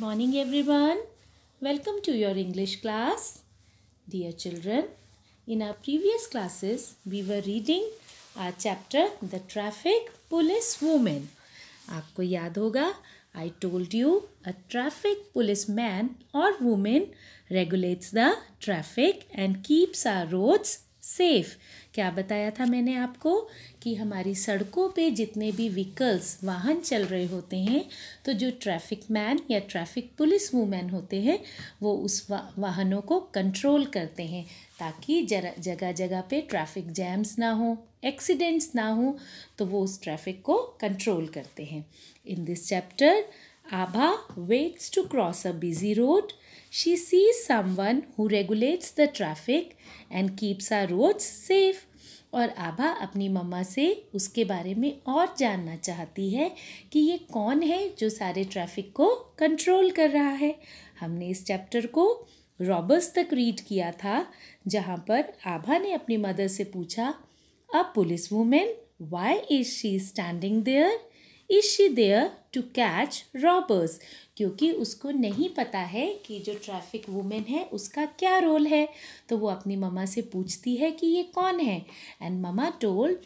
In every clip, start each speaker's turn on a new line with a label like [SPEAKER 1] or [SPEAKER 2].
[SPEAKER 1] Morning everyone. Welcome to your English class. Dear children, in our previous classes we were reading our chapter The Traffic Police Woman. आपको याद होगा I told you a traffic policeman or woman regulates the traffic and keeps our roads safe. क्या बताया था मैंने आपको कि हमारी सड़कों पे जितने भी व्हीकल्स वाहन चल रहे होते हैं तो जो ट्रैफिक मैन या ट्रैफिक पुलिस वूमेन होते हैं वो उस वाहनों को कंट्रोल करते हैं ताकि जगह जगह पे ट्रैफिक जैम्स ना हो एक्सीडेंट्स ना हो तो वो उस ट्रैफिक को कंट्रोल करते हैं in this chapter Abha waits to cross a busy road She sees someone who regulates the traffic and keeps our roads safe. और आभा अपनी मम्मा से उसके बारे में और जानना चाहती है कि ये कौन है जो सारे ट्रैफिक को कंट्रोल कर रहा है हमने इस चैप्टर को रॉबर्स तक रीड किया था जहाँ पर आभा ने अपनी मदर से पूछा a police women why is she standing there is she there to catch robbers क्योंकि उसको नहीं पता है कि जो ट्रैफिक वुमेन है उसका क्या रोल है तो वो अपनी ममा से पूछती है कि ये कौन है एंड ममा टोल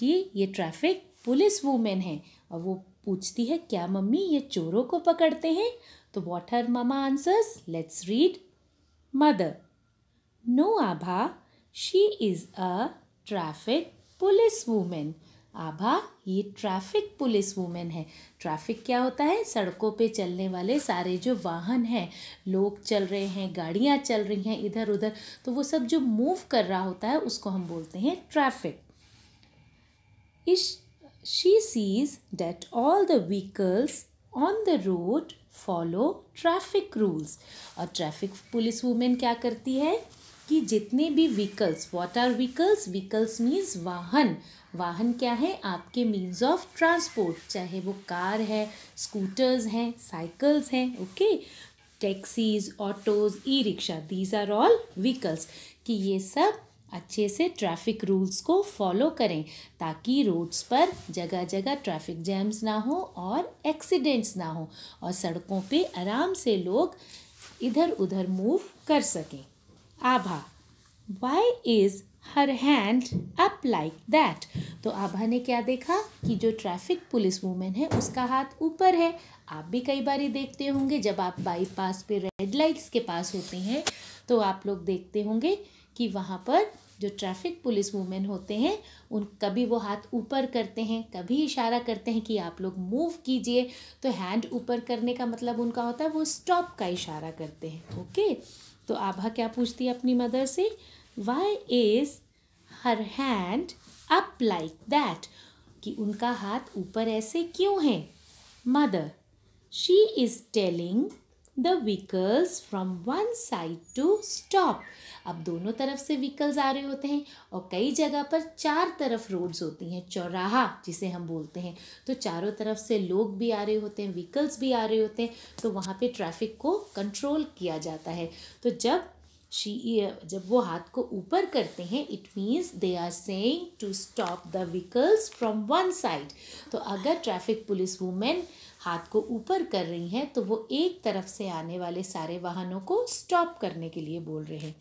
[SPEAKER 1] कि ये ट्रैफिक पुलिस वुमेन है और वो पूछती है क्या मम्मी ये चोरों को पकड़ते हैं तो what her mama answers let's read mother no Abha she is a traffic police women Abha ये ट्रैफिक पुलिस वूमेन है ट्रैफिक क्या होता है सड़कों पे चलने वाले सारे जो वाहन हैं लोग चल रहे हैं गाड़ियाँ चल रही हैं इधर उधर तो वो सब जो मूव कर रहा होता है उसको हम बोलते हैं ट्रैफिक इस she sees that all the vehicles on the road follow traffic rules और ट्रैफिक पुलिस वूमेन क्या करती है कि जितने भी vehicles what are vehicles vehicles means वाहन वाहन क्या है आपके मीन्स ऑफ ट्रांसपोर्ट चाहे वो कार है स्कूटर्स हैं साइकिल्स हैं okay taxis autos e rickshaw these are all vehicles कि ये सब अच्छे से ट्रैफिक रूल्स को फॉलो करें ताकि रोड्स पर जगह जगह ट्रैफिक जैम्स ना हो और एक्सीडेंट्स ना हो और सड़कों पे आराम से लोग इधर उधर मूव कर सकें Abha why is her hand up like that तो आभा ने क्या देखा कि जो ट्रैफिक पुलिस वूमेन है उसका हाथ ऊपर है आप भी कई बार देखते होंगे जब आप बाईपास पे रेड लाइट्स के पास होते हैं तो आप लोग देखते होंगे कि वहाँ पर जो ट्रैफिक पुलिस वूमेन होते हैं उन कभी वो हाथ ऊपर करते हैं कभी इशारा करते हैं कि आप लोग मूव कीजिए तो हैंड ऊपर करने का मतलब उनका होता है वो स्टॉप का इशारा करते हैं ओके तो आभा क्या पूछती है अपनी मदर से why is her hand up like that कि उनका हाथ ऊपर ऐसे क्यों है mother she is telling the vehicles from one side to stop अब दोनों तरफ से व्हीकल्स आ रहे होते हैं और कई जगह पर चार तरफ रोड्स होती हैं चौराहा जिसे हम बोलते हैं तो चारों तरफ से लोग भी आ रहे होते हैं व्हीकल्स भी आ रहे होते हैं तो वहाँ पे ट्रैफिक को कंट्रोल किया जाता है तो जब शी uh, जब वो हाथ को ऊपर करते हैं it means they are saying to stop the vehicles from one side तो अगर ट्रैफिक पुलिस वूमेन हाथ को ऊपर कर रही हैं तो वो एक तरफ से आने वाले सारे वाहनों को स्टॉप करने के लिए बोल रहे हैं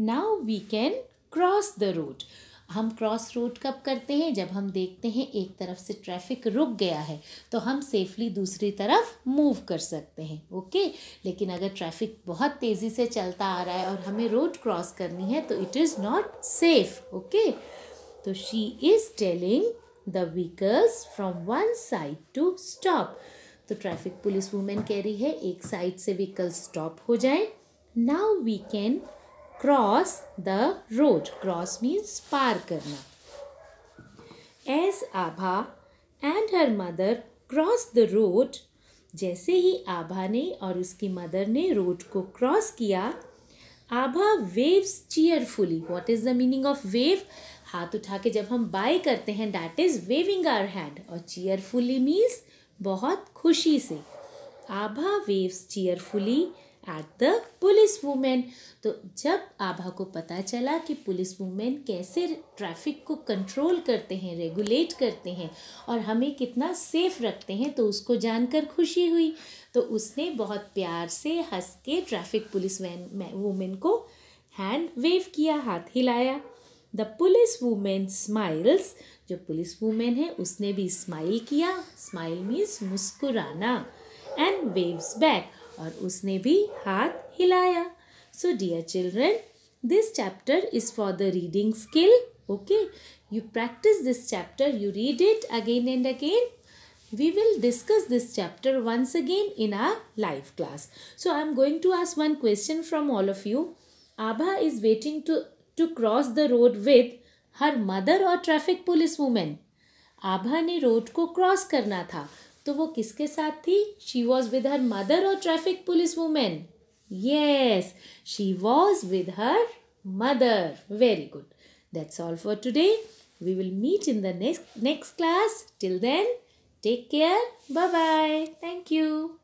[SPEAKER 1] now we can cross the road हम क्रॉस रोड कब करते हैं जब हम देखते हैं एक तरफ से ट्रैफिक रुक गया है तो हम सेफली दूसरी तरफ मूव कर सकते हैं ओके लेकिन अगर ट्रैफिक बहुत तेज़ी से चलता आ रहा है और हमें रोड क्रॉस करनी है तो it is not safe okay तो she is telling the vehicles from one side to stop तो ट्रैफिक पुलिस वूमेन कह रही है एक साइड से व्हीकल स्टॉप हो जाए now we can cross the road cross means पार करना as Abha and her mother cross the road जैसे ही आभा ने और उसकी मदर ने रोड को क्रॉस किया Abha waves cheerfully what is the meaning of wave हाथ उठा के जब हम बाय करते हैं that is waving our hand और चीयरफुली मीन्स बहुत खुशी से Abha waves cheerfully at the police women तो जब आभा को पता चला कि पुलिस वूमेन कैसे ट्रैफिक को कंट्रोल करते हैं रेगुलेट करते हैं और हमें कितना सेफ रखते हैं तो उसको जानकर खुशी हुई तो उसने बहुत प्यार से हंस के ट्रैफिक पुलिस वैन वूमेन को हैंड वेव किया हाथ हिलाया द पुलिस वूमेन स्माइल्स जो पुलिस वूमेन है उसने भी स्माइल किया स्माइल मीन्स मुस्कुराना एंड वेव्स बैक और उसने भी हाथ हिलाया so dear children this chapter is for the reading skill okay you practice this chapter you read it again and again we will discuss this chapter once again in our live class so I am going to ask one question from all of you Abha is waiting to to cross the road with her mother और traffic police women Abha ने road को cross करना था तो वो किसके साथ थी she was with her mother और traffic police women yes she was with her mother very good that's all for today we will meet in the next next class till then take care bye bye thank you